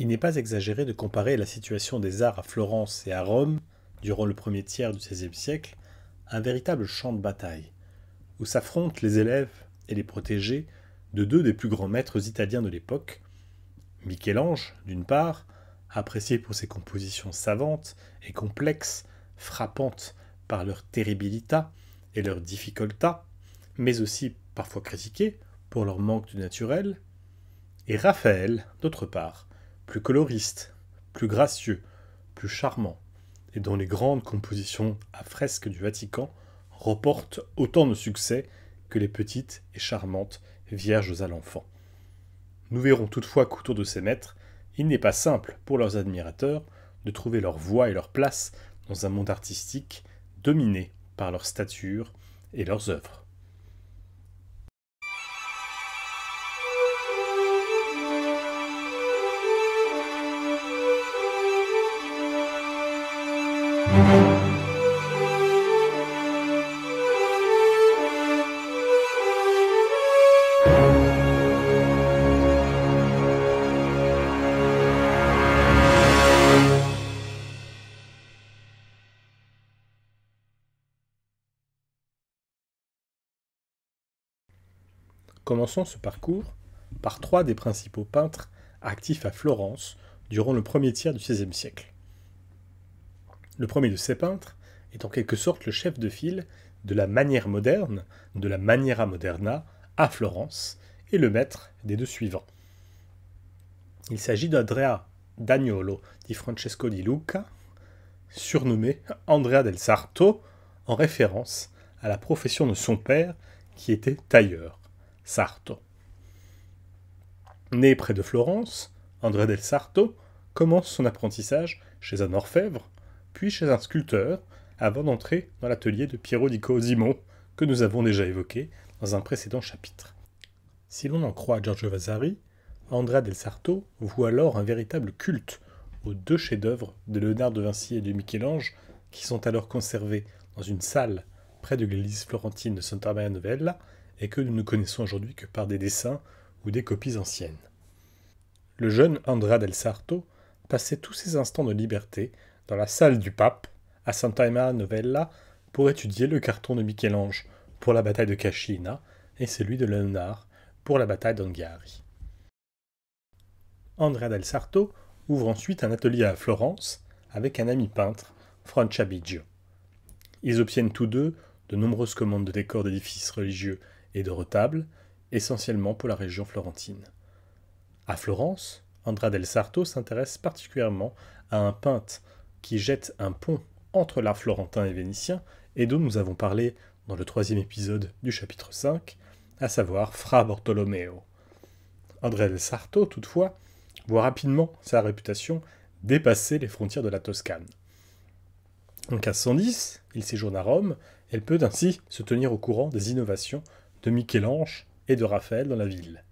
Il n'est pas exagéré de comparer la situation des arts à Florence et à Rome durant le premier tiers du XVIe siècle un véritable champ de bataille, où s'affrontent les élèves et les protégés de deux des plus grands maîtres italiens de l'époque, Michel-Ange, d'une part, apprécié pour ses compositions savantes et complexes, frappantes par leur terribilità et leur difficulta, mais aussi parfois critiquées pour leur manque de naturel, et Raphaël, d'autre part, plus coloriste, plus gracieux, plus charmant, et dont les grandes compositions à fresques du Vatican reportent autant de succès que les petites et charmantes vierges à l'enfant. Nous verrons toutefois qu'autour de ces maîtres, il n'est pas simple pour leurs admirateurs de trouver leur voie et leur place dans un monde artistique dominé par leur stature et leurs œuvres. Commençons ce parcours par trois des principaux peintres actifs à Florence durant le premier tiers du XVIe siècle. Le premier de ces peintres est en quelque sorte le chef de file de la manière moderne, de la maniera moderna, à Florence, et le maître des deux suivants. Il s'agit d'Andrea d'Agnolo di Francesco di Luca, surnommé Andrea del Sarto, en référence à la profession de son père qui était tailleur. Sarto. Né près de Florence, André del Sarto commence son apprentissage chez un orfèvre, puis chez un sculpteur, avant d'entrer dans l'atelier de Piero di Cosimo, que nous avons déjà évoqué dans un précédent chapitre. Si l'on en croit Giorgio Vasari, Andrea del Sarto voue alors un véritable culte aux deux chefs-d'œuvre de Léonard de Vinci et de Michel-Ange qui sont alors conservés dans une salle près de l'église florentine de Santa Maria Novella et que nous ne connaissons aujourd'hui que par des dessins ou des copies anciennes. Le jeune Andrea del Sarto passait tous ses instants de liberté dans la salle du pape, à Santa Emma Novella, pour étudier le carton de Michel-Ange pour la bataille de Cascina et celui de Leonard pour la bataille d'Anghiari. Andrea del Sarto ouvre ensuite un atelier à Florence avec un ami peintre, Biggio. Ils obtiennent tous deux de nombreuses commandes de décors d'édifices religieux et de retables, essentiellement pour la région florentine. À Florence, Andrea del Sarto s'intéresse particulièrement à un peintre qui jette un pont entre l'art florentin et vénitien et dont nous avons parlé dans le troisième épisode du chapitre 5, à savoir Fra Bortolomeo. Andrea del Sarto, toutefois, voit rapidement sa réputation dépasser les frontières de la Toscane. En 1510, il séjourne à Rome et peut ainsi se tenir au courant des innovations de Michel-Ange et de Raphaël dans la ville.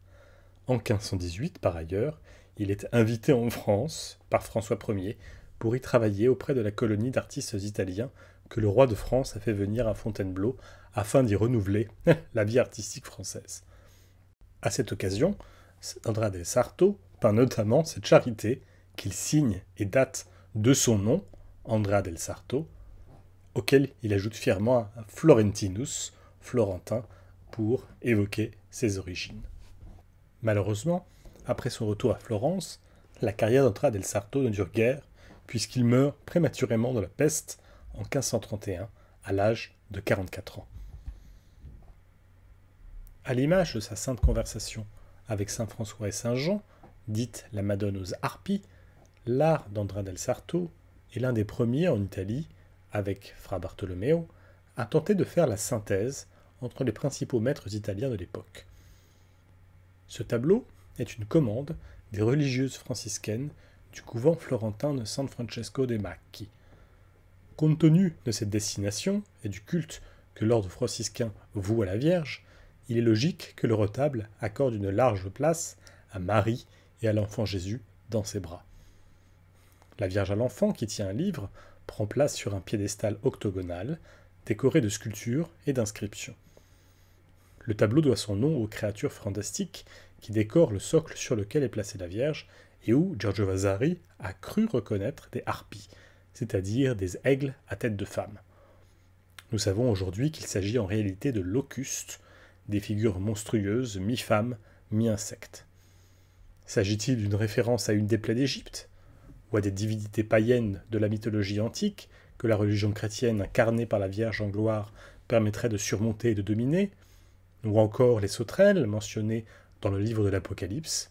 En 1518, par ailleurs, il est invité en France par François Ier pour y travailler auprès de la colonie d'artistes italiens que le roi de France a fait venir à Fontainebleau afin d'y renouveler la vie artistique française. À cette occasion, del Sarto peint notamment cette charité qu'il signe et date de son nom, Andrea del Sarto, auquel il ajoute fièrement Florentinus, Florentin, pour évoquer ses origines. Malheureusement, après son retour à Florence, la carrière d'Andra del Sarto ne dure guère, puisqu'il meurt prématurément de la peste en 1531, à l'âge de 44 ans. À l'image de sa sainte conversation avec saint François et saint Jean, dite la Madone aux Harpies, l'art d'Andrea del Sarto est l'un des premiers en Italie, avec Fra Bartoloméo, à tenter de faire la synthèse entre les principaux maîtres italiens de l'époque. Ce tableau est une commande des religieuses franciscaines du couvent florentin de San Francesco de Macchi. Compte tenu de cette destination et du culte que l'ordre franciscain voue à la Vierge, il est logique que le retable accorde une large place à Marie et à l'enfant Jésus dans ses bras. La Vierge à l'enfant, qui tient un livre, prend place sur un piédestal octogonal, décoré de sculptures et d'inscriptions. Le tableau doit son nom aux créatures fantastiques qui décorent le socle sur lequel est placée la Vierge et où Giorgio Vasari a cru reconnaître des harpies, c'est-à-dire des aigles à tête de femme. Nous savons aujourd'hui qu'il s'agit en réalité de locustes, des figures monstrueuses, mi-femmes, mi-insectes. S'agit-il d'une référence à une des plaies d'Égypte ou à des divinités païennes de la mythologie antique que la religion chrétienne incarnée par la Vierge en gloire permettrait de surmonter et de dominer ou encore les sauterelles mentionnées dans le livre de l'Apocalypse.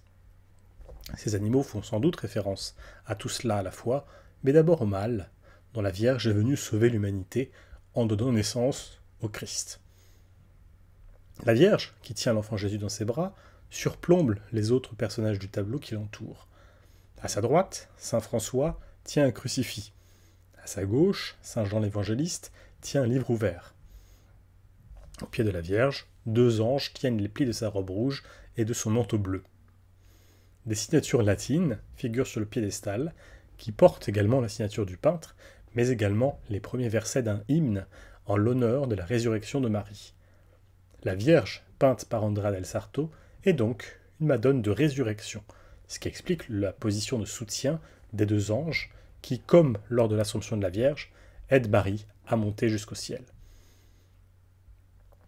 Ces animaux font sans doute référence à tout cela à la fois, mais d'abord au mal, dont la Vierge est venue sauver l'humanité en donnant naissance au Christ. La Vierge, qui tient l'enfant Jésus dans ses bras, surplombe les autres personnages du tableau qui l'entourent. À sa droite, Saint François tient un crucifix. À sa gauche, Saint Jean l'Évangéliste tient un livre ouvert. Au pied de la Vierge, deux anges tiennent les plis de sa robe rouge et de son manteau bleu. Des signatures latines figurent sur le piédestal, qui portent également la signature du peintre, mais également les premiers versets d'un hymne en l'honneur de la résurrection de Marie. La Vierge, peinte par Andrea del Sarto, est donc une Madone de résurrection, ce qui explique la position de soutien des deux anges qui, comme lors de l'Assomption de la Vierge, aident Marie à monter jusqu'au ciel.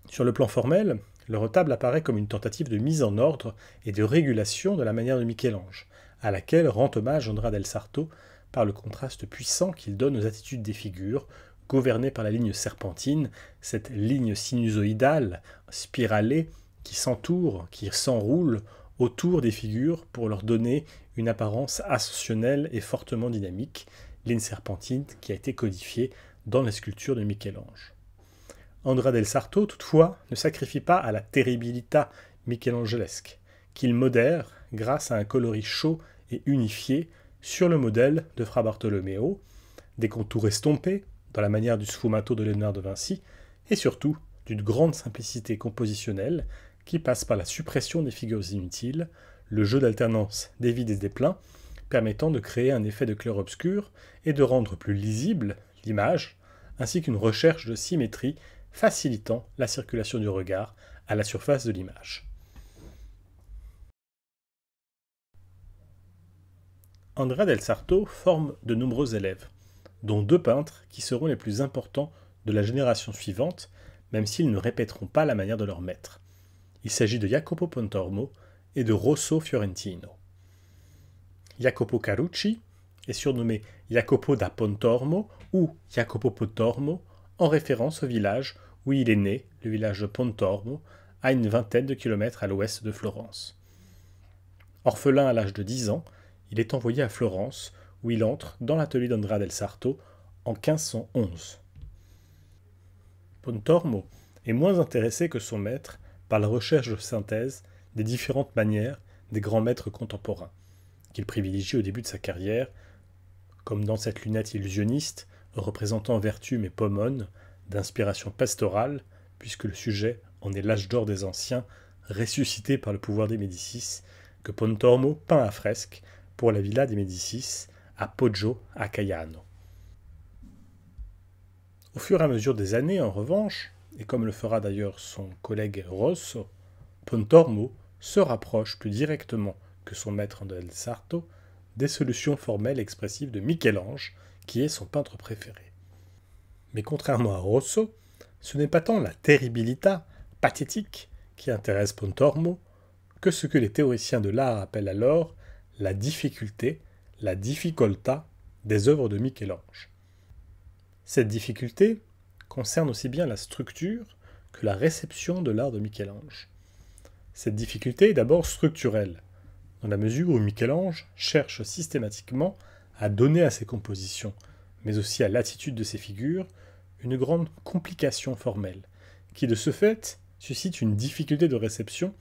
Sur le plan formel, le retable apparaît comme une tentative de mise en ordre et de régulation de la manière de Michel-Ange, à laquelle rend hommage Andrea del Sarto par le contraste puissant qu'il donne aux attitudes des figures, gouvernées par la ligne serpentine, cette ligne sinusoïdale, spiralée, qui s'entoure, qui s'enroule autour des figures pour leur donner une apparence ascensionnelle et fortement dynamique, ligne serpentine qui a été codifiée dans la sculpture de Michel-Ange. Andrea del Sarto, toutefois, ne sacrifie pas à la terribilita michelangelesque, qu'il modère grâce à un coloris chaud et unifié sur le modèle de Fra Bartolomeo, des contours estompés, dans la manière du sfumato de Léonard de Vinci, et surtout d'une grande simplicité compositionnelle qui passe par la suppression des figures inutiles, le jeu d'alternance des vides et des pleins, permettant de créer un effet de clair-obscur et de rendre plus lisible l'image, ainsi qu'une recherche de symétrie facilitant la circulation du regard à la surface de l'image. Andrea del Sarto forme de nombreux élèves, dont deux peintres qui seront les plus importants de la génération suivante, même s'ils ne répéteront pas la manière de leur maître. Il s'agit de Jacopo Pontormo et de Rosso Fiorentino. Jacopo Carucci est surnommé Jacopo da Pontormo ou Jacopo Pontormo en référence au village où il est né, le village de Pontormo, à une vingtaine de kilomètres à l'ouest de Florence. Orphelin à l'âge de 10 ans, il est envoyé à Florence, où il entre dans l'atelier d'Andrea del Sarto en 1511. Pontormo est moins intéressé que son maître par la recherche de synthèse des différentes manières des grands maîtres contemporains, qu'il privilégie au début de sa carrière, comme dans cette lunette illusionniste représentant Vertu et Pomone, d'inspiration pastorale, puisque le sujet en est l'âge d'or des anciens, ressuscité par le pouvoir des Médicis, que Pontormo peint à fresque pour la villa des Médicis à Poggio à Caiano. Au fur et à mesure des années, en revanche, et comme le fera d'ailleurs son collègue Rosso, Pontormo se rapproche plus directement que son maître Del Sarto des solutions formelles expressives de Michel-Ange, qui est son peintre préféré. Mais contrairement à Rosso, ce n'est pas tant la terribilita, pathétique, qui intéresse Pontormo, que ce que les théoriciens de l'art appellent alors la difficulté, la difficolta des œuvres de Michel-Ange. Cette difficulté concerne aussi bien la structure que la réception de l'art de Michel-Ange. Cette difficulté est d'abord structurelle, dans la mesure où Michel-Ange cherche systématiquement a donné à ses compositions, mais aussi à l'attitude de ses figures, une grande complication formelle, qui de ce fait suscite une difficulté de réception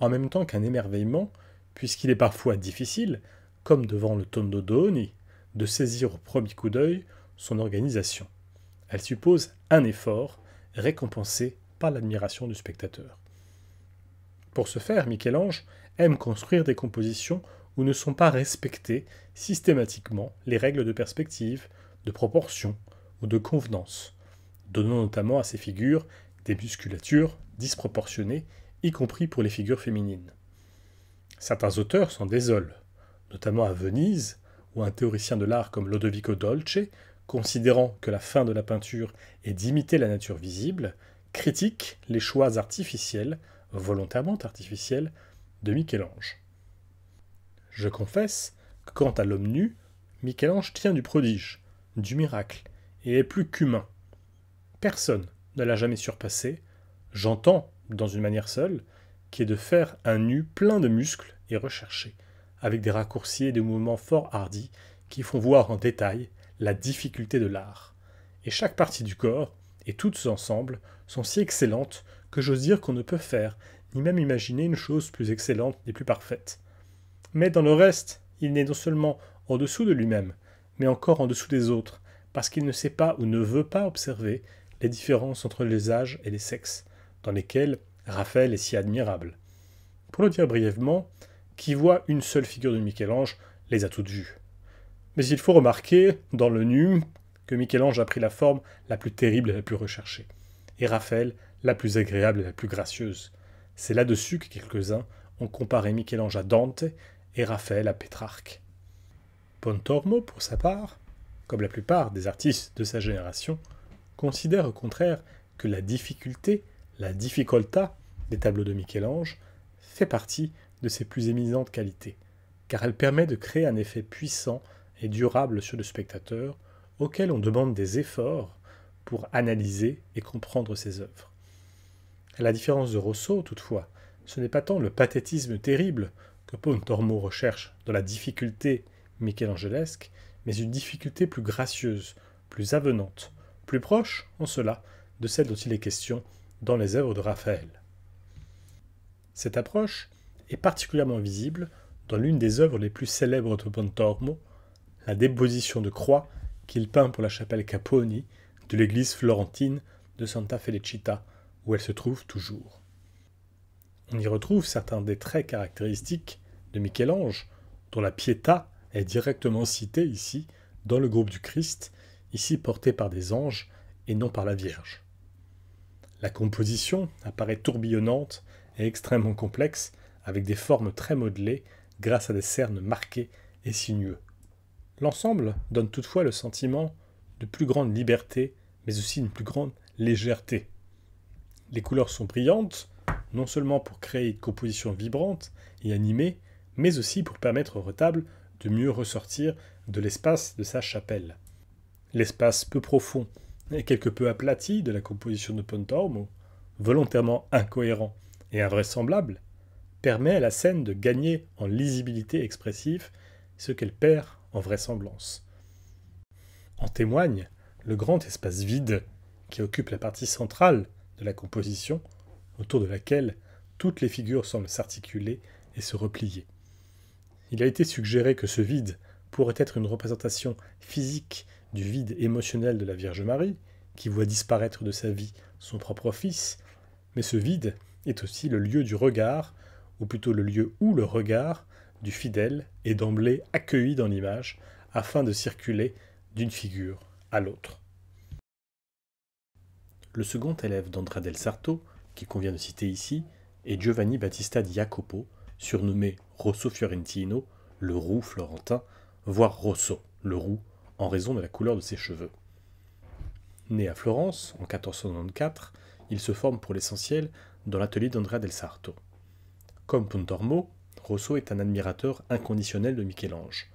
en même temps qu'un émerveillement, puisqu'il est parfois difficile, comme devant le Tondo Dooni, de saisir au premier coup d'œil son organisation. Elle suppose un effort récompensé par l'admiration du spectateur. Pour ce faire, Michel-Ange aime construire des compositions où ne sont pas respectées systématiquement les règles de perspective, de proportion ou de convenance, donnant notamment à ces figures des musculatures disproportionnées, y compris pour les figures féminines. Certains auteurs s'en désolent, notamment à Venise, où un théoricien de l'art comme Lodovico Dolce, considérant que la fin de la peinture est d'imiter la nature visible, critique les choix artificiels, volontairement artificiels, de Michel-Ange. Je confesse que quant à l'homme nu, Michel-Ange tient du prodige, du miracle, et est plus qu'humain. Personne ne l'a jamais surpassé, j'entends, dans une manière seule, qui est de faire un nu plein de muscles et recherché, avec des raccourcis et des mouvements fort hardis qui font voir en détail la difficulté de l'art. Et chaque partie du corps, et toutes ensemble, sont si excellentes que j'ose dire qu'on ne peut faire, ni même imaginer une chose plus excellente ni plus parfaite. Mais dans le reste, il n'est non seulement en dessous de lui-même, mais encore en dessous des autres, parce qu'il ne sait pas ou ne veut pas observer les différences entre les âges et les sexes, dans lesquels Raphaël est si admirable. Pour le dire brièvement, qui voit une seule figure de Michel-Ange les a toutes vues. Mais il faut remarquer, dans le nu, que Michel-Ange a pris la forme la plus terrible et la plus recherchée, et Raphaël la plus agréable et la plus gracieuse. C'est là-dessus que quelques-uns ont comparé Michel-Ange à Dante et Raphaël à Pétrarque. Pontormo, pour sa part, comme la plupart des artistes de sa génération, considère au contraire que la difficulté, la difficolta des tableaux de Michel-Ange fait partie de ses plus éminentes qualités, car elle permet de créer un effet puissant et durable sur le spectateur auquel on demande des efforts pour analyser et comprendre ses œuvres. À la différence de Rousseau, toutefois, ce n'est pas tant le pathétisme terrible le Pontormo recherche dans la difficulté michelangelesque, mais une difficulté plus gracieuse, plus avenante, plus proche, en cela, de celle dont il est question dans les œuvres de Raphaël. Cette approche est particulièrement visible dans l'une des œuvres les plus célèbres de Pontormo, la déposition de croix qu'il peint pour la chapelle Caponi de l'église florentine de Santa Felicita, où elle se trouve toujours. On y retrouve certains des traits caractéristiques de Michel-Ange, dont la Pietà est directement citée ici dans le groupe du Christ, ici porté par des anges et non par la Vierge. La composition apparaît tourbillonnante et extrêmement complexe, avec des formes très modelées grâce à des cernes marquées et sinueux. L'ensemble donne toutefois le sentiment de plus grande liberté, mais aussi une plus grande légèreté. Les couleurs sont brillantes, non seulement pour créer une composition vibrante et animée, mais aussi pour permettre au retable de mieux ressortir de l'espace de sa chapelle. L'espace peu profond et quelque peu aplati de la composition de Pontormo, volontairement incohérent et invraisemblable, permet à la scène de gagner en lisibilité expressive ce qu'elle perd en vraisemblance. En témoigne le grand espace vide qui occupe la partie centrale de la composition, autour de laquelle toutes les figures semblent s'articuler et se replier. Il a été suggéré que ce vide pourrait être une représentation physique du vide émotionnel de la Vierge Marie, qui voit disparaître de sa vie son propre fils, mais ce vide est aussi le lieu du regard, ou plutôt le lieu où le regard du fidèle est d'emblée accueilli dans l'image, afin de circuler d'une figure à l'autre. Le second élève d'Andrea del Sarto, qui convient de citer ici, est Giovanni Battista di Jacopo, surnommé Rosso Fiorentino, le roux florentin, voire Rosso, le roux, en raison de la couleur de ses cheveux. Né à Florence en 1494, il se forme pour l'essentiel dans l'atelier d'Andrea del Sarto. Comme Pontormo, Rosso est un admirateur inconditionnel de Michel-Ange.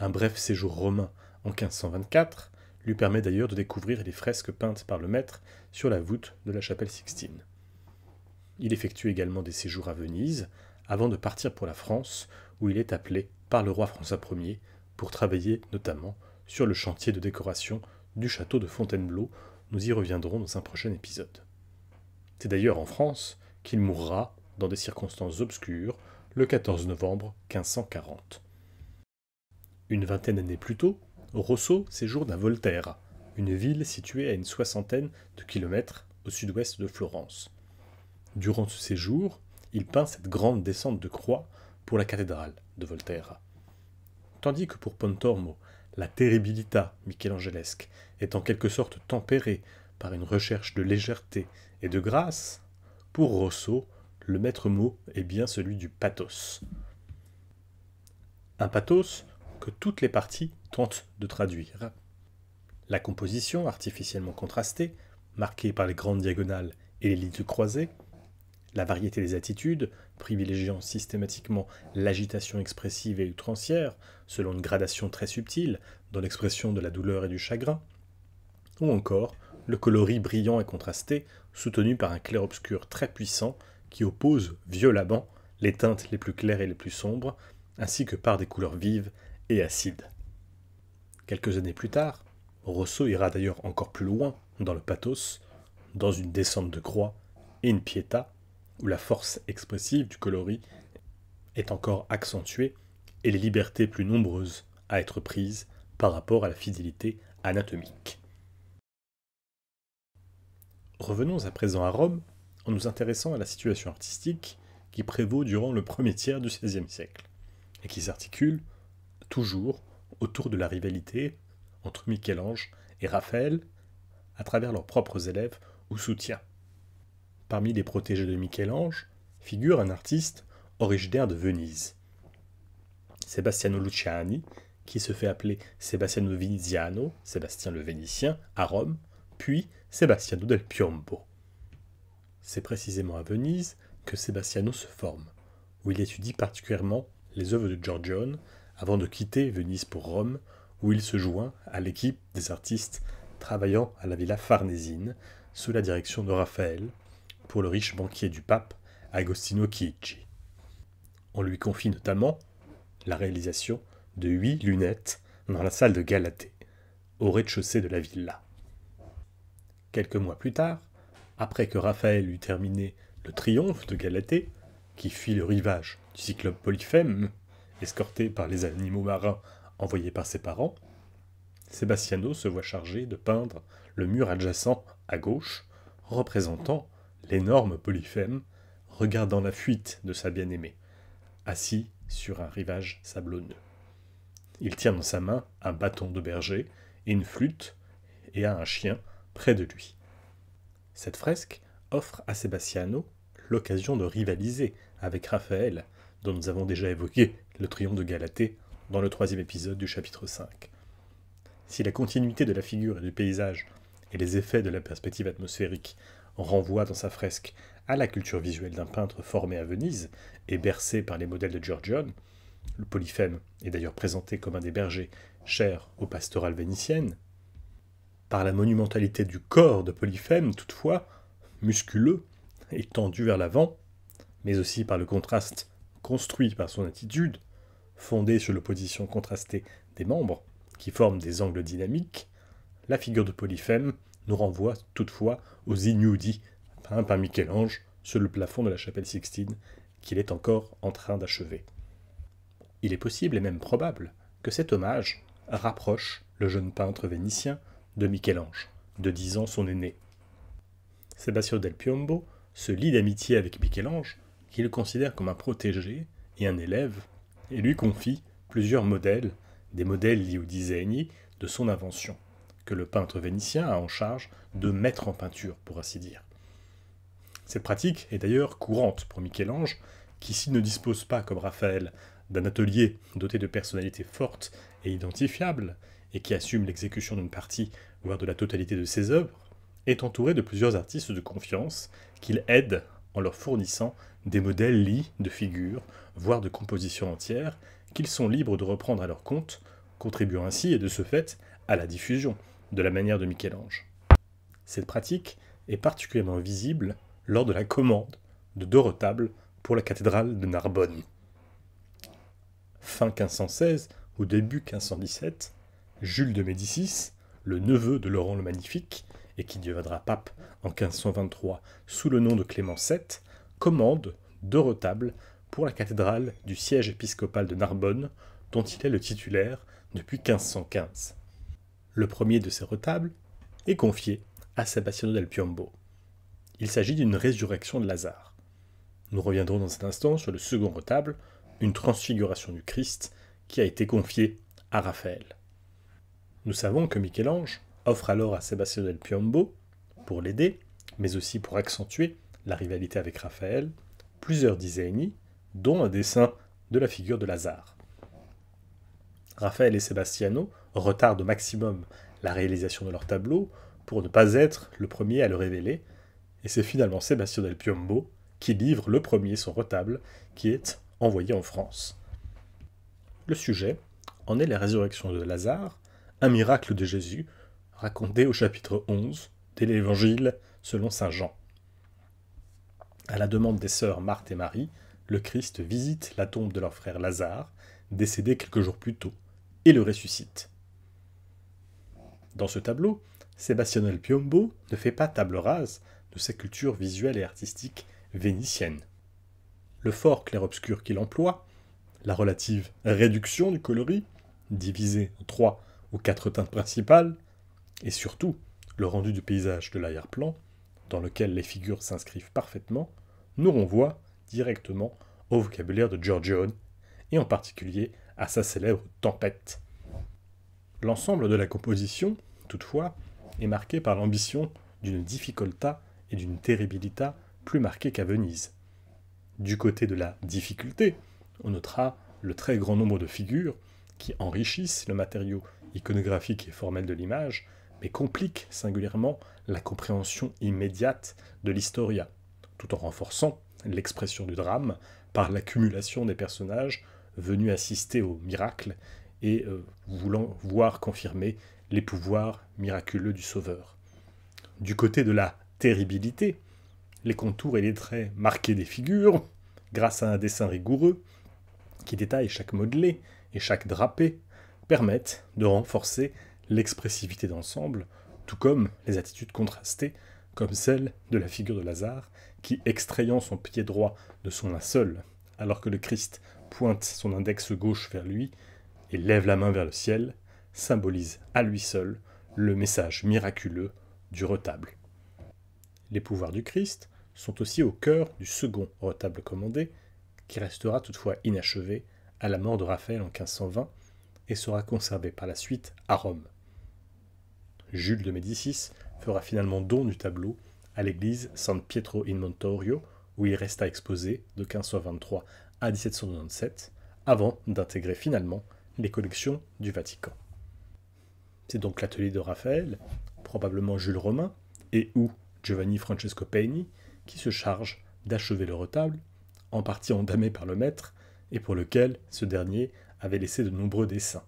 Un bref séjour romain en 1524 lui permet d'ailleurs de découvrir les fresques peintes par le maître sur la voûte de la chapelle Sixtine. Il effectue également des séjours à Venise, avant de partir pour la France, où il est appelé par le roi François Ier pour travailler notamment sur le chantier de décoration du château de Fontainebleau. Nous y reviendrons dans un prochain épisode. C'est d'ailleurs en France qu'il mourra dans des circonstances obscures le 14 novembre 1540. Une vingtaine d'années plus tôt, Rosso séjourne à Voltaire, une ville située à une soixantaine de kilomètres au sud-ouest de Florence. Durant ce séjour, il peint cette grande descente de croix pour la cathédrale de Voltaire. Tandis que pour Pontormo, la terribilita michelangelesque est en quelque sorte tempérée par une recherche de légèreté et de grâce, pour Rousseau, le maître mot est bien celui du pathos. Un pathos que toutes les parties tentent de traduire. La composition artificiellement contrastée, marquée par les grandes diagonales et les lignes croisées, la variété des attitudes, privilégiant systématiquement l'agitation expressive et outrancière, selon une gradation très subtile dans l'expression de la douleur et du chagrin, ou encore le coloris brillant et contrasté, soutenu par un clair-obscur très puissant qui oppose violemment les teintes les plus claires et les plus sombres, ainsi que par des couleurs vives et acides. Quelques années plus tard, Rousseau ira d'ailleurs encore plus loin dans le pathos, dans une descente de croix et une piéta, où la force expressive du coloris est encore accentuée et les libertés plus nombreuses à être prises par rapport à la fidélité anatomique. Revenons à présent à Rome en nous intéressant à la situation artistique qui prévaut durant le premier tiers du XVIe siècle et qui s'articule toujours autour de la rivalité entre Michel-Ange et Raphaël à travers leurs propres élèves ou soutiens. Parmi les protégés de Michel-Ange figure un artiste originaire de Venise, Sebastiano Luciani, qui se fait appeler Sebastiano Vinziano, Sébastien le Vénitien, à Rome, puis Sebastiano del Piombo. C'est précisément à Venise que Sebastiano se forme, où il étudie particulièrement les œuvres de Giorgione avant de quitter Venise pour Rome, où il se joint à l'équipe des artistes travaillant à la Villa Farnesine sous la direction de Raphaël, pour le riche banquier du pape, Agostino Chigi. On lui confie notamment la réalisation de huit lunettes dans la salle de Galatée, au rez-de-chaussée de la villa. Quelques mois plus tard, après que Raphaël eut terminé le triomphe de Galatée, qui fit le rivage du cyclope Polyphème, escorté par les animaux marins envoyés par ses parents, Sebastiano se voit chargé de peindre le mur adjacent à gauche, représentant l'énorme Polyphème, regardant la fuite de sa bien-aimée, assis sur un rivage sablonneux. Il tient dans sa main un bâton de berger et une flûte et a un chien près de lui. Cette fresque offre à Sebastiano l'occasion de rivaliser avec Raphaël, dont nous avons déjà évoqué le triomphe de Galatée dans le troisième épisode du chapitre 5. Si la continuité de la figure et du paysage et les effets de la perspective atmosphérique renvoie dans sa fresque à la culture visuelle d'un peintre formé à Venise et bercé par les modèles de Giorgione. Le Polyphème est d'ailleurs présenté comme un des bergers chers aux pastorales vénitiennes. Par la monumentalité du corps de Polyphème, toutefois, musculeux et tendu vers l'avant, mais aussi par le contraste construit par son attitude, fondée sur l'opposition contrastée des membres, qui forment des angles dynamiques, la figure de Polyphème nous renvoie toutefois aux Ignudi, peint par Michel-Ange sur le plafond de la chapelle Sixtine, qu'il est encore en train d'achever. Il est possible et même probable que cet hommage rapproche le jeune peintre vénitien de Michel-Ange, de dix ans son aîné. Sébastien del Piombo se lie d'amitié avec Michel-Ange, qui le considère comme un protégé et un élève, et lui confie plusieurs modèles, des modèles liés au design de son invention que le peintre vénitien a en charge de mettre en peinture, pour ainsi dire. Cette pratique est d'ailleurs courante pour Michel-Ange, qui s'il ne dispose pas, comme Raphaël, d'un atelier doté de personnalités fortes et identifiables, et qui assume l'exécution d'une partie, voire de la totalité de ses œuvres, est entouré de plusieurs artistes de confiance qu'il aide en leur fournissant des modèles lits de figures, voire de compositions entières, qu'ils sont libres de reprendre à leur compte, contribuant ainsi et de ce fait à la diffusion de la manière de Michel-Ange. Cette pratique est particulièrement visible lors de la commande de deux retables pour la cathédrale de Narbonne. Fin 1516, ou début 1517, Jules de Médicis, le neveu de Laurent le Magnifique, et qui deviendra pape en 1523 sous le nom de Clément VII, commande deux retables pour la cathédrale du siège épiscopal de Narbonne, dont il est le titulaire depuis 1515 le premier de ces retables, est confié à Sebastiano del Piombo. Il s'agit d'une résurrection de Lazare. Nous reviendrons dans cet instant sur le second retable, une transfiguration du Christ, qui a été confiée à Raphaël. Nous savons que Michel-Ange offre alors à Sebastiano del Piombo, pour l'aider, mais aussi pour accentuer la rivalité avec Raphaël, plusieurs designs, dont un dessin de la figure de Lazare. Raphaël et Sebastiano retardent au maximum la réalisation de leur tableau pour ne pas être le premier à le révéler, et c'est finalement Sébastien Del Piombo qui livre le premier son retable qui est envoyé en France. Le sujet en est la résurrection de Lazare, un miracle de Jésus, raconté au chapitre 11 de l'Évangile selon Saint Jean. À la demande des sœurs Marthe et Marie, le Christ visite la tombe de leur frère Lazare, décédé quelques jours plus tôt, et le ressuscite. Dans ce tableau, Sébastien El Piombo ne fait pas table rase de sa culture visuelle et artistique vénitienne. Le fort clair-obscur qu'il emploie, la relative réduction du coloris, divisé en trois ou quatre teintes principales, et surtout le rendu du paysage de l'arrière-plan, dans lequel les figures s'inscrivent parfaitement, nous renvoient directement au vocabulaire de Giorgione, et en particulier à sa célèbre tempête. L'ensemble de la composition toutefois, est marquée par l'ambition d'une difficoltà et d'une terribilita plus marquée qu'à Venise. Du côté de la difficulté, on notera le très grand nombre de figures qui enrichissent le matériau iconographique et formel de l'image, mais compliquent singulièrement la compréhension immédiate de l'historia, tout en renforçant l'expression du drame par l'accumulation des personnages venus assister au miracle et euh, voulant voir confirmer les pouvoirs miraculeux du Sauveur. Du côté de la terribilité, les contours et les traits marqués des figures, grâce à un dessin rigoureux, qui détaille chaque modelé et chaque drapé, permettent de renforcer l'expressivité d'ensemble, tout comme les attitudes contrastées, comme celle de la figure de Lazare, qui, extrayant son pied droit de son linceul, alors que le Christ pointe son index gauche vers lui et lève la main vers le ciel, symbolise à lui seul le message miraculeux du retable. Les pouvoirs du Christ sont aussi au cœur du second retable commandé, qui restera toutefois inachevé à la mort de Raphaël en 1520 et sera conservé par la suite à Rome. Jules de Médicis fera finalement don du tableau à l'église San Pietro in Montorio, où il resta exposé de 1523 à 1797, avant d'intégrer finalement les collections du Vatican. C'est donc l'atelier de Raphaël, probablement Jules Romain, et ou Giovanni Francesco Peini, qui se charge d'achever le retable, en partie endamé par le maître, et pour lequel ce dernier avait laissé de nombreux dessins.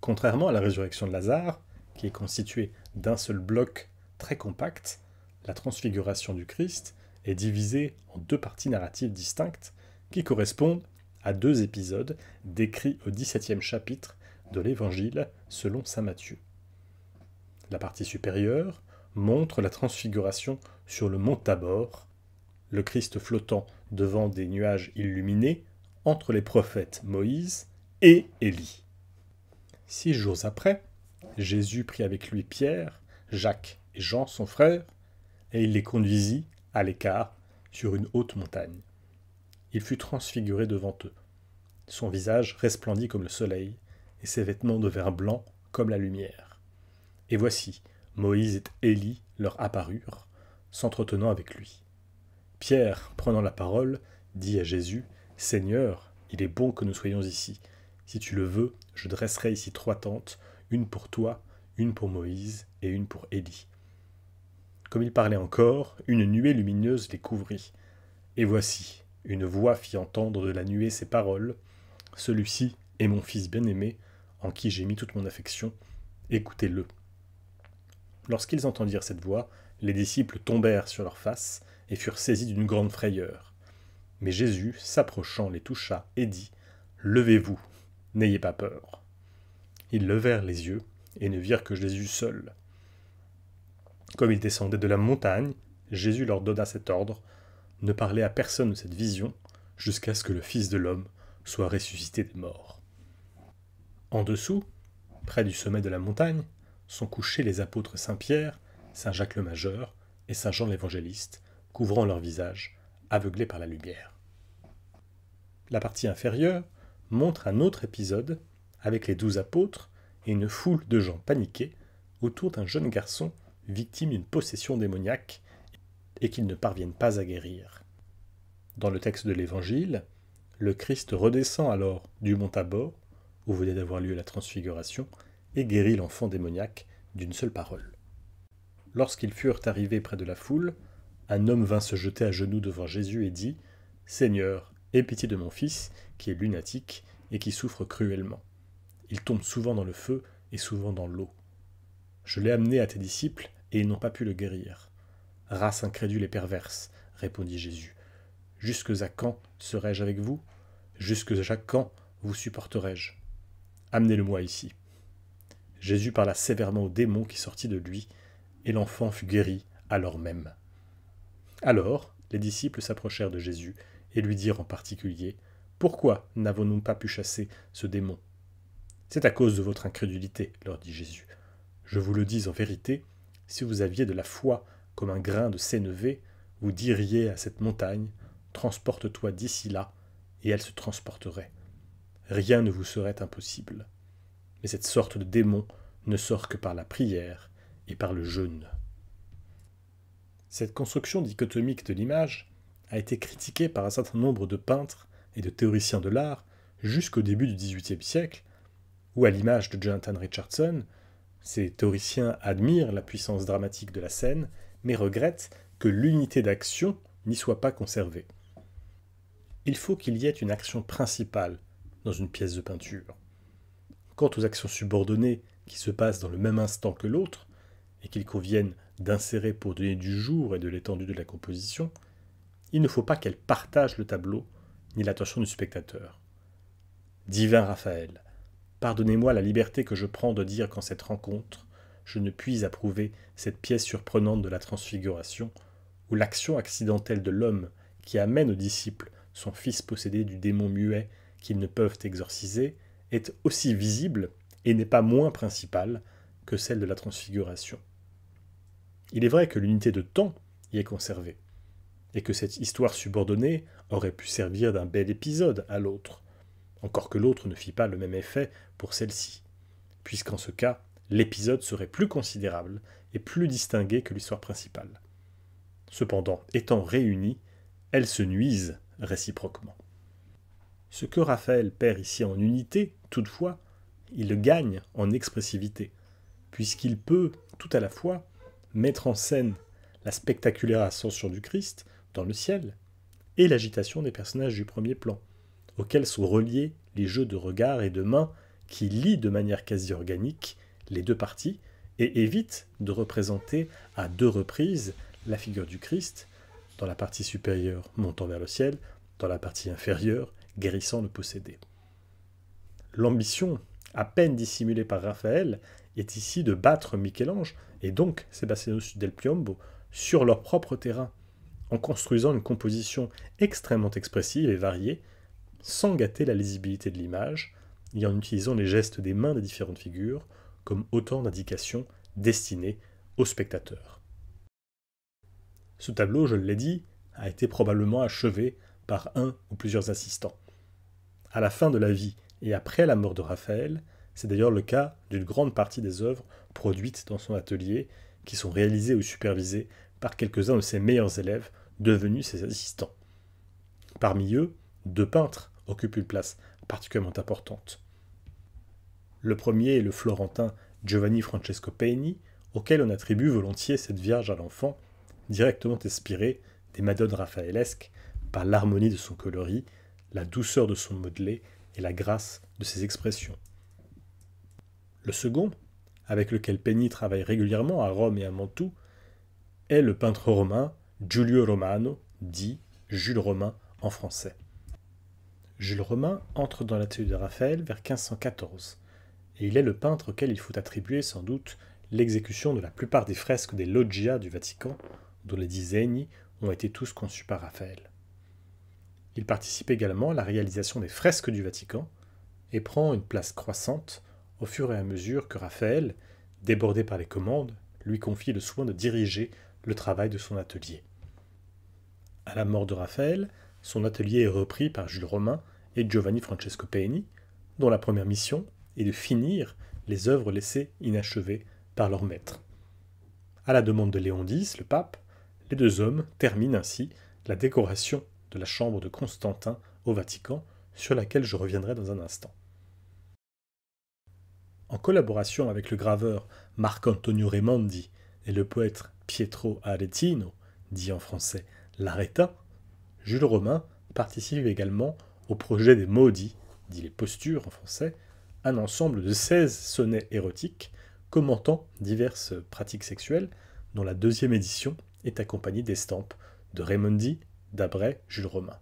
Contrairement à la résurrection de Lazare, qui est constituée d'un seul bloc très compact, la transfiguration du Christ est divisée en deux parties narratives distinctes qui correspondent à deux épisodes décrits au XVIIe chapitre de l'Évangile selon Saint Matthieu. La partie supérieure montre la transfiguration sur le mont Tabor, le Christ flottant devant des nuages illuminés entre les prophètes Moïse et Élie. Six jours après, Jésus prit avec lui Pierre, Jacques et Jean, son frère, et il les conduisit à l'écart sur une haute montagne. Il fut transfiguré devant eux. Son visage resplendit comme le soleil, ses vêtements de verre blanc comme la lumière. Et voici, Moïse et Élie leur apparurent, s'entretenant avec lui. Pierre, prenant la parole, dit à Jésus, Seigneur, il est bon que nous soyons ici. Si tu le veux, je dresserai ici trois tentes, une pour toi, une pour Moïse et une pour Élie. Comme il parlait encore, une nuée lumineuse les couvrit. Et voici, une voix fit entendre de la nuée ses paroles. Celui-ci est mon fils bien-aimé, en qui j'ai mis toute mon affection, écoutez-le. Lorsqu'ils entendirent cette voix, les disciples tombèrent sur leurs faces et furent saisis d'une grande frayeur. Mais Jésus, s'approchant, les toucha et dit Levez-vous, n'ayez pas peur. Ils levèrent les yeux et ne virent que Jésus seul. Comme ils descendaient de la montagne, Jésus leur donna cet ordre Ne parlez à personne de cette vision jusqu'à ce que le Fils de l'homme soit ressuscité des morts. En dessous, près du sommet de la montagne, sont couchés les apôtres Saint Pierre, Saint Jacques le Majeur et Saint Jean l'Évangéliste, couvrant leurs visage, aveuglés par la lumière. La partie inférieure montre un autre épisode avec les douze apôtres et une foule de gens paniqués autour d'un jeune garçon victime d'une possession démoniaque et qu'ils ne parviennent pas à guérir. Dans le texte de l'Évangile, le Christ redescend alors du mont Tabor où venait d'avoir lieu la transfiguration, et guérit l'enfant démoniaque d'une seule parole. Lorsqu'ils furent arrivés près de la foule, un homme vint se jeter à genoux devant Jésus et dit Seigneur, aie pitié de mon fils, qui est lunatique et qui souffre cruellement. Il tombe souvent dans le feu et souvent dans l'eau. Je l'ai amené à tes disciples, et ils n'ont pas pu le guérir. Race incrédule et perverse, répondit Jésus. Jusque à quand serai-je avec vous Jusque à quand vous supporterai-je Amenez-le-moi ici. Jésus parla sévèrement au démon qui sortit de lui, et l'enfant fut guéri alors même. Alors, les disciples s'approchèrent de Jésus et lui dirent en particulier Pourquoi n'avons-nous pas pu chasser ce démon C'est à cause de votre incrédulité, leur dit Jésus. Je vous le dis en vérité, si vous aviez de la foi comme un grain de sénévé, vous diriez à cette montagne Transporte-toi d'ici là, et elle se transporterait rien ne vous serait impossible. Mais cette sorte de démon ne sort que par la prière et par le jeûne. Cette construction dichotomique de l'image a été critiquée par un certain nombre de peintres et de théoriciens de l'art jusqu'au début du XVIIIe siècle, où, à l'image de Jonathan Richardson, ces théoriciens admirent la puissance dramatique de la scène, mais regrettent que l'unité d'action n'y soit pas conservée. Il faut qu'il y ait une action principale une pièce de peinture. Quant aux actions subordonnées qui se passent dans le même instant que l'autre, et qu'il convienne d'insérer pour donner du jour et de l'étendue de la composition, il ne faut pas qu'elles partagent le tableau ni l'attention du spectateur. Divin Raphaël, pardonnez-moi la liberté que je prends de dire qu'en cette rencontre, je ne puis approuver cette pièce surprenante de la transfiguration, où l'action accidentelle de l'homme qui amène au disciple son fils possédé du démon muet qu'ils ne peuvent exorciser est aussi visible et n'est pas moins principale que celle de la transfiguration. Il est vrai que l'unité de temps y est conservée, et que cette histoire subordonnée aurait pu servir d'un bel épisode à l'autre, encore que l'autre ne fit pas le même effet pour celle-ci, puisqu'en ce cas, l'épisode serait plus considérable et plus distingué que l'histoire principale. Cependant, étant réunies, elles se nuisent réciproquement. Ce que Raphaël perd ici en unité, toutefois, il le gagne en expressivité, puisqu'il peut tout à la fois mettre en scène la spectaculaire ascension du Christ dans le ciel et l'agitation des personnages du premier plan, auxquels sont reliés les jeux de regards et de mains qui lient de manière quasi organique les deux parties et évitent de représenter à deux reprises la figure du Christ dans la partie supérieure montant vers le ciel, dans la partie inférieure Guérissant le possédé. L'ambition, à peine dissimulée par Raphaël, est ici de battre Michel-Ange et donc Sebastiano del Piombo sur leur propre terrain, en construisant une composition extrêmement expressive et variée, sans gâter la lisibilité de l'image, et en utilisant les gestes des mains des différentes figures comme autant d'indications destinées aux spectateurs. Ce tableau, je l'ai dit, a été probablement achevé par un ou plusieurs assistants à la fin de la vie et après la mort de Raphaël, c'est d'ailleurs le cas d'une grande partie des œuvres produites dans son atelier, qui sont réalisées ou supervisées par quelques-uns de ses meilleurs élèves, devenus ses assistants. Parmi eux, deux peintres occupent une place particulièrement importante. Le premier est le florentin Giovanni Francesco Peini, auquel on attribue volontiers cette Vierge à l'enfant, directement inspirée des Madones raphaëlesques par l'harmonie de son coloris la douceur de son modelé et la grâce de ses expressions. Le second, avec lequel Penny travaille régulièrement à Rome et à Mantoue, est le peintre romain Giulio Romano, dit Jules Romain en français. Jules Romain entre dans l'atelier de Raphaël vers 1514, et il est le peintre auquel il faut attribuer sans doute l'exécution de la plupart des fresques des loggias du Vatican, dont les disegni ont été tous conçus par Raphaël. Il participe également à la réalisation des fresques du Vatican et prend une place croissante au fur et à mesure que Raphaël, débordé par les commandes, lui confie le soin de diriger le travail de son atelier. À la mort de Raphaël, son atelier est repris par Jules Romain et Giovanni Francesco Peini, dont la première mission est de finir les œuvres laissées inachevées par leur maître. À la demande de Léon X, le pape, les deux hommes terminent ainsi la décoration la chambre de Constantin au Vatican, sur laquelle je reviendrai dans un instant. En collaboration avec le graveur Marc-Antonio Raimondi et le poète Pietro Aretino, dit en français l'arrêta Jules Romain participe également au projet des maudits, dit les postures en français, un ensemble de 16 sonnets érotiques commentant diverses pratiques sexuelles, dont la deuxième édition est accompagnée d'estampes de Raimondi, d'après Jules Romain.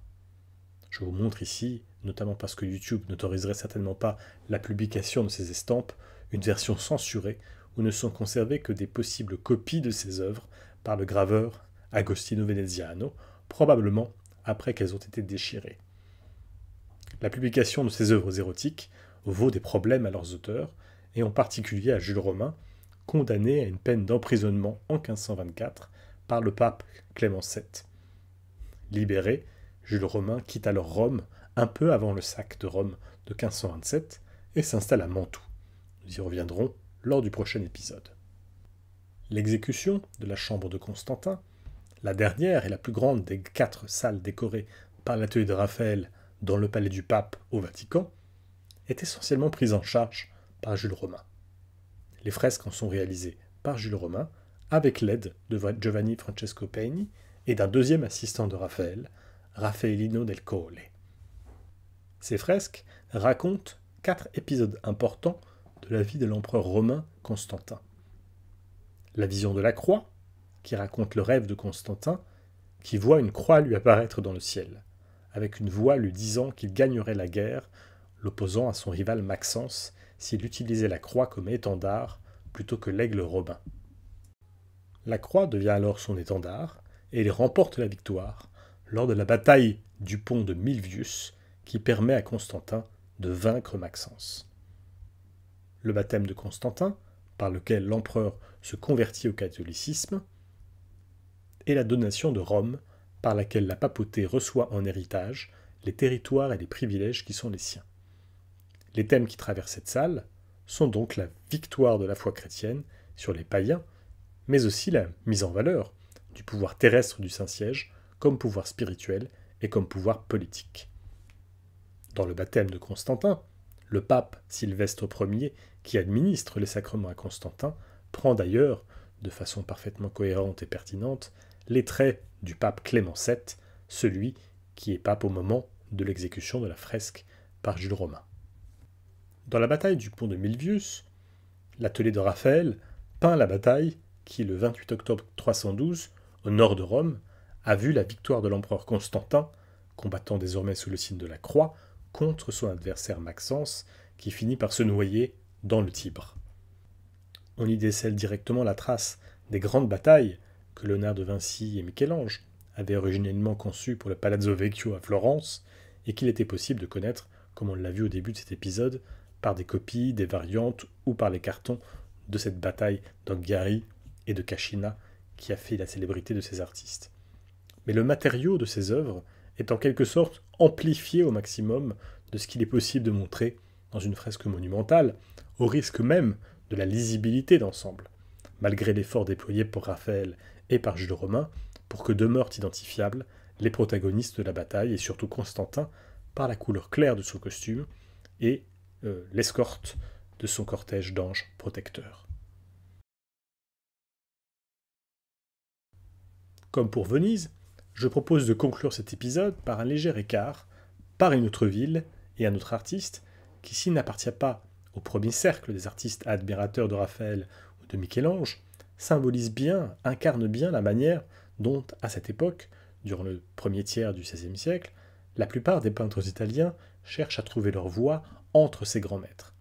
Je vous montre ici, notamment parce que YouTube n'autoriserait certainement pas la publication de ces estampes, une version censurée où ne sont conservées que des possibles copies de ces œuvres par le graveur Agostino Veneziano, probablement après qu'elles ont été déchirées. La publication de ces œuvres érotiques vaut des problèmes à leurs auteurs, et en particulier à Jules Romain, condamné à une peine d'emprisonnement en 1524 par le pape Clément VII. Libéré, Jules Romain quitte alors Rome un peu avant le sac de Rome de 1527 et s'installe à Mantoue. Nous y reviendrons lors du prochain épisode. L'exécution de la chambre de Constantin, la dernière et la plus grande des quatre salles décorées par l'atelier de Raphaël dans le palais du pape au Vatican, est essentiellement prise en charge par Jules Romain. Les fresques en sont réalisées par Jules Romain avec l'aide de Giovanni Francesco Peini, et d'un deuxième assistant de Raphaël, Raffaellino del Colle. Ces fresques racontent quatre épisodes importants de la vie de l'empereur romain Constantin. La vision de la croix, qui raconte le rêve de Constantin, qui voit une croix lui apparaître dans le ciel, avec une voix lui disant qu'il gagnerait la guerre, l'opposant à son rival Maxence s'il utilisait la croix comme étendard plutôt que l'aigle romain. La croix devient alors son étendard, et il remporte la victoire lors de la bataille du pont de Milvius qui permet à Constantin de vaincre Maxence. Le baptême de Constantin, par lequel l'empereur se convertit au catholicisme, et la donation de Rome, par laquelle la papauté reçoit en héritage les territoires et les privilèges qui sont les siens. Les thèmes qui traversent cette salle sont donc la victoire de la foi chrétienne sur les païens, mais aussi la mise en valeur, du pouvoir terrestre du Saint-Siège comme pouvoir spirituel et comme pouvoir politique. Dans le baptême de Constantin, le pape Sylvestre Ier, qui administre les sacrements à Constantin, prend d'ailleurs, de façon parfaitement cohérente et pertinente, les traits du pape Clément VII, celui qui est pape au moment de l'exécution de la fresque par Jules Romain. Dans la bataille du pont de Milvius, l'atelier de Raphaël peint la bataille qui, le 28 octobre 312, au nord de Rome, a vu la victoire de l'empereur Constantin, combattant désormais sous le signe de la croix, contre son adversaire Maxence, qui finit par se noyer dans le Tibre. On y décèle directement la trace des grandes batailles que Léonard de Vinci et Michel-Ange avaient originellement conçues pour le Palazzo Vecchio à Florence, et qu'il était possible de connaître, comme on l'a vu au début de cet épisode, par des copies, des variantes ou par les cartons de cette bataille d'Angari et de Cascina qui a fait la célébrité de ces artistes. Mais le matériau de ces œuvres est en quelque sorte amplifié au maximum de ce qu'il est possible de montrer dans une fresque monumentale, au risque même de la lisibilité d'ensemble, malgré l'effort déployé par Raphaël et par Jules Romain pour que demeurent identifiables les protagonistes de la bataille et surtout Constantin par la couleur claire de son costume et euh, l'escorte de son cortège d'anges protecteurs. Comme pour Venise, je propose de conclure cet épisode par un léger écart, par une autre ville et un autre artiste, qui s'il n'appartient pas au premier cercle des artistes admirateurs de Raphaël ou de Michel-Ange, symbolise bien, incarne bien la manière dont, à cette époque, durant le premier tiers du XVIe siècle, la plupart des peintres italiens cherchent à trouver leur voie entre ces grands maîtres.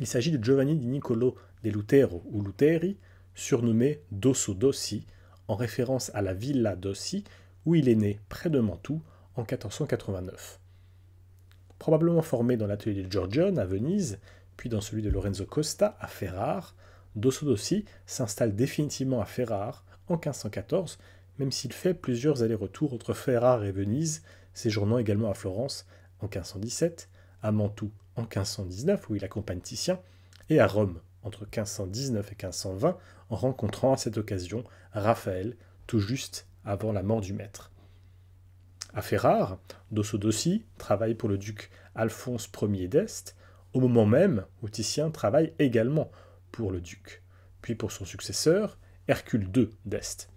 Il s'agit de Giovanni di Niccolo de Lutero ou Luteri, surnommé Dosso Dossi, en référence à la villa d'Ossi, où il est né, près de Mantoue, en 1489. Probablement formé dans l'atelier de Giorgione à Venise, puis dans celui de Lorenzo Costa à Ferrare, Dosso d'Ossi s'installe définitivement à Ferrare en 1514, même s'il fait plusieurs allers-retours entre Ferrare et Venise, séjournant également à Florence en 1517, à Mantoue en 1519 où il accompagne Titien, et à Rome entre 1519 et 1520 en rencontrant à cette occasion Raphaël, tout juste avant la mort du maître. À Ferrare, Dossodossi travaille pour le duc Alphonse Ier d'Est, au moment même où Titien travaille également pour le duc, puis pour son successeur, Hercule II d'Est.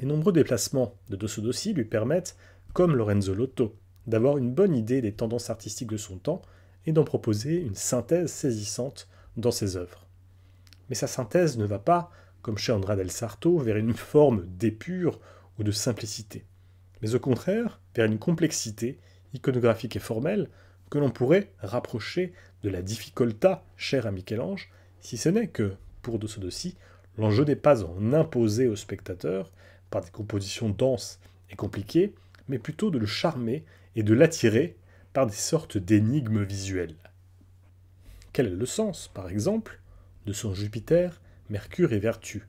Les nombreux déplacements de Dossodossi lui permettent, comme Lorenzo Lotto, d'avoir une bonne idée des tendances artistiques de son temps et d'en proposer une synthèse saisissante dans ses œuvres. Mais sa synthèse ne va pas, comme chez Andra del Sarto, vers une forme d'épure ou de simplicité, mais au contraire vers une complexité iconographique et formelle que l'on pourrait rapprocher de la difficoltà chère à Michel-Ange, si ce n'est que, pour de ce dossier, l'enjeu n'est pas en imposer au spectateur par des compositions denses et compliquées, mais plutôt de le charmer et de l'attirer par des sortes d'énigmes visuelles quel est le sens, par exemple, de son Jupiter, Mercure et Vertu,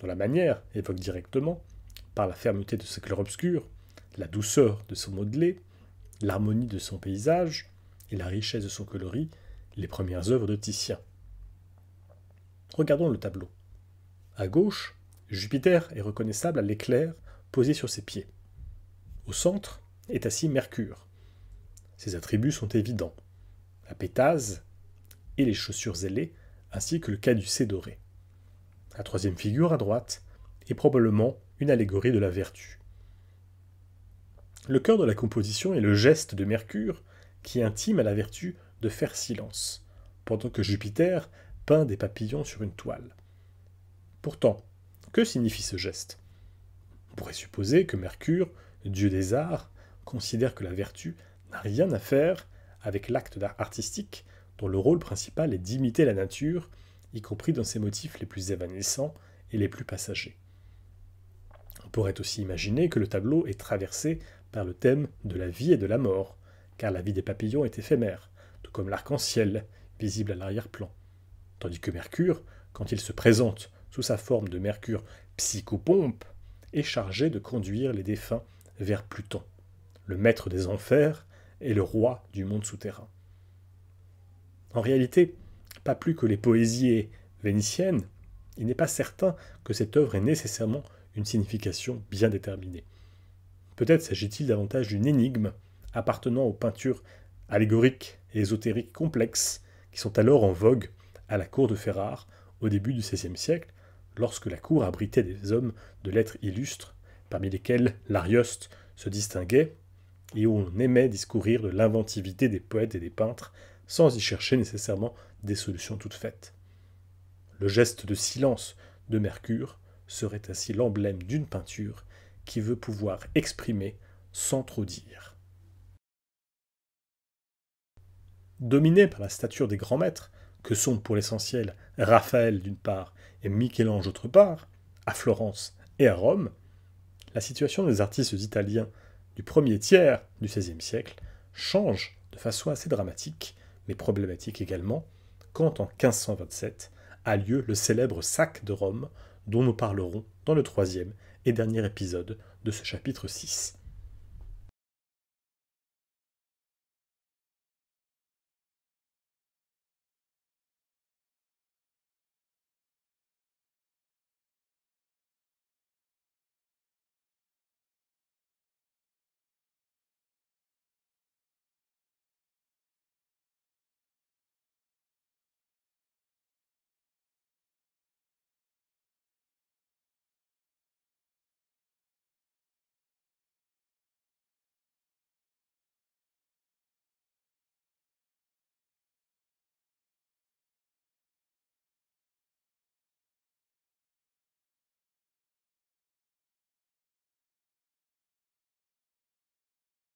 dont la manière évoque directement, par la fermeté de ses couleur obscur la douceur de son modelé, l'harmonie de son paysage et la richesse de son coloris, les premières œuvres de Titien. Regardons le tableau. À gauche, Jupiter est reconnaissable à l'éclair posé sur ses pieds. Au centre est assis Mercure. Ses attributs sont évidents. La pétase, les chaussures ailées, ainsi que le caducée doré. La troisième figure à droite est probablement une allégorie de la vertu. Le cœur de la composition est le geste de Mercure qui intime à la vertu de faire silence, pendant que Jupiter peint des papillons sur une toile. Pourtant, que signifie ce geste On pourrait supposer que Mercure, dieu des arts, considère que la vertu n'a rien à faire avec l'acte artistique dont le rôle principal est d'imiter la nature, y compris dans ses motifs les plus évanescents et les plus passagers. On pourrait aussi imaginer que le tableau est traversé par le thème de la vie et de la mort, car la vie des papillons est éphémère, tout comme l'arc-en-ciel, visible à l'arrière-plan. Tandis que Mercure, quand il se présente sous sa forme de Mercure psychopompe, est chargé de conduire les défunts vers Pluton, le maître des enfers et le roi du monde souterrain. En réalité, pas plus que les poésies vénitiennes, il n'est pas certain que cette œuvre ait nécessairement une signification bien déterminée. Peut-être s'agit-il davantage d'une énigme appartenant aux peintures allégoriques et ésotériques complexes qui sont alors en vogue à la cour de Ferrare au début du XVIe siècle, lorsque la cour abritait des hommes de lettres illustres, parmi lesquels l'Arioste se distinguait, et où on aimait discourir de l'inventivité des poètes et des peintres sans y chercher nécessairement des solutions toutes faites. Le geste de silence de Mercure serait ainsi l'emblème d'une peinture qui veut pouvoir exprimer sans trop dire. Dominée par la stature des grands maîtres, que sont pour l'essentiel Raphaël d'une part et Michel-Ange d'autre part, à Florence et à Rome, la situation des artistes italiens du premier tiers du XVIe siècle change de façon assez dramatique problématique également, quand en 1527 a lieu le célèbre sac de Rome dont nous parlerons dans le troisième et dernier épisode de ce chapitre 6.